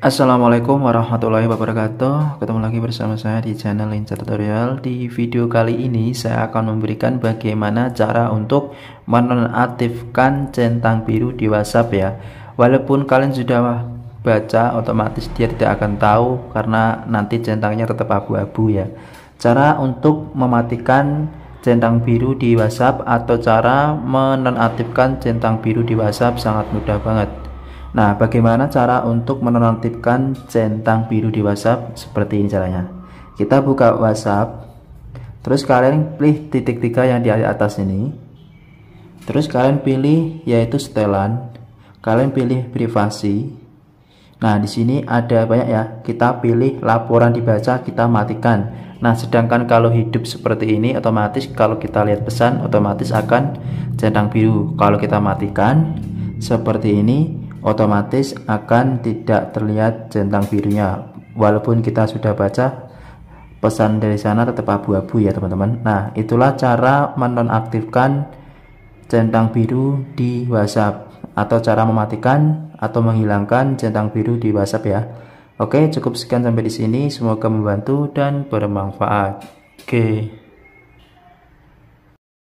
Assalamualaikum warahmatullahi wabarakatuh Ketemu lagi bersama saya di channel Lincer Tutorial Di video kali ini saya akan memberikan bagaimana cara untuk menonaktifkan centang biru di whatsapp ya Walaupun kalian sudah baca otomatis dia tidak akan tahu Karena nanti centangnya tetap abu-abu ya Cara untuk mematikan centang biru di whatsapp Atau cara menonaktifkan centang biru di whatsapp sangat mudah banget Nah, bagaimana cara untuk menonaktifkan centang biru di WhatsApp? Seperti ini caranya. Kita buka WhatsApp, terus kalian pilih titik tiga yang di atas ini. Terus kalian pilih yaitu setelan. Kalian pilih privasi. Nah, di sini ada banyak ya. Kita pilih laporan dibaca, kita matikan. Nah, sedangkan kalau hidup seperti ini otomatis kalau kita lihat pesan otomatis akan centang biru. Kalau kita matikan seperti ini, otomatis akan tidak terlihat centang birunya walaupun kita sudah baca pesan dari sana tetap abu-abu ya teman-teman nah itulah cara menonaktifkan centang biru di WhatsApp atau cara mematikan atau menghilangkan centang biru di WhatsApp ya Oke cukup sekian sampai di sini semoga membantu dan bermanfaat Oke okay.